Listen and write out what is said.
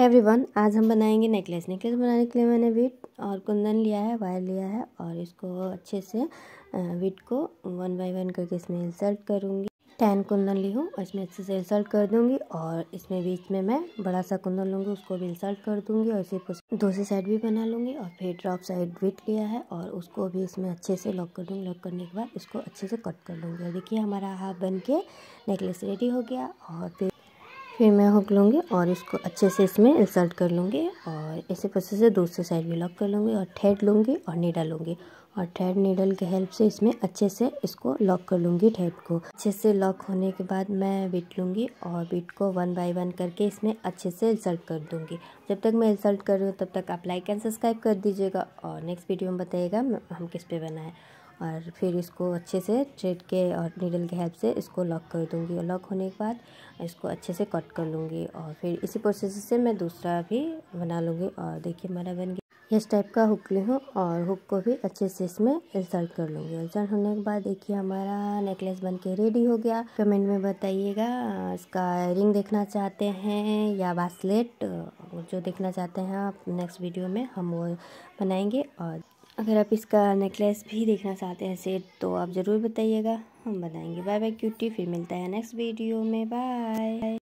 everyone आज हम बनाएंगे नेकलेस नेकलेस बनाने के लिए मैंने वीट और कुंदन लिया है वायर लिया है और इसको अच्छे से वीट को वन बाय वन करके इसमें इंसल्ट करूँगी टेन कुंदन ली हूँ और इसमें अच्छे से इंसल्ट कर दूँगी और इसमें बीच में मैं बड़ा सा कुंदन लूँगी उसको भी इंसल्ट कर दूँगी और इसी दूसरी साइड भी बना लूँगी और फिर ड्रॉप साइड वीट लिया है और उसको भी इसमें अच्छे से लॉक कर दूँगी लॉक करने के बाद इसको अच्छे से कट कर लूँगी और देखिए हमारा हाफ बन के नेकलेस रेडी हो गया और फिर फिर मैं हुक लूँगी और इसको अच्छे से इसमें इंसर्ट कर लूँगी और इसे प्रोसेस से दूसरी साइड भी लॉक कर लूँगी और ठेड लूँगी और नीडल लूँगी और थ्रेड नीडल के हेल्प से इसमें अच्छे से इसको लॉक कर लूँगी थ्रेड को अच्छे से लॉक होने के बाद मैं बीट लूँगी और बीट को वन बाय वन करके इसमें अच्छे से इंसल्ट कर दूँगी जब तक मैं इंसल्ट कर रही हूँ तब तक आप लाइक एंड सब्सक्राइब कर दीजिएगा और नेक्स्ट वीडियो में बताइएगा हम किस पे बनाए और फिर इसको अच्छे से थ्रेड के और नीडल के हेल्प से इसको लॉक कर दूंगी और लॉक होने के बाद इसको अच्छे से कट कर लूँगी और फिर इसी प्रोसेस से मैं दूसरा भी बना लूँगी और देखिए हमारा बन गया इस टाइप का हुक ली हूँ और हुक को भी अच्छे से इसमें इंसर्ट कर लूँगी इंसर्ट होने के बाद देखिए हमारा नेकलेस बन के रेडी हो गया कमेंट में बताइएगा इसका रिंग देखना चाहते हैं या बासलेट जो देखना चाहते हैं आप नेक्स्ट वीडियो में हम वो बनाएंगे और अगर आप इसका नेकलेस भी देखना चाहते हैं सेट तो आप ज़रूर बताइएगा हम बनाएंगे बाय बाय क्यूटी फिर मिलता है नेक्स्ट वीडियो में बाय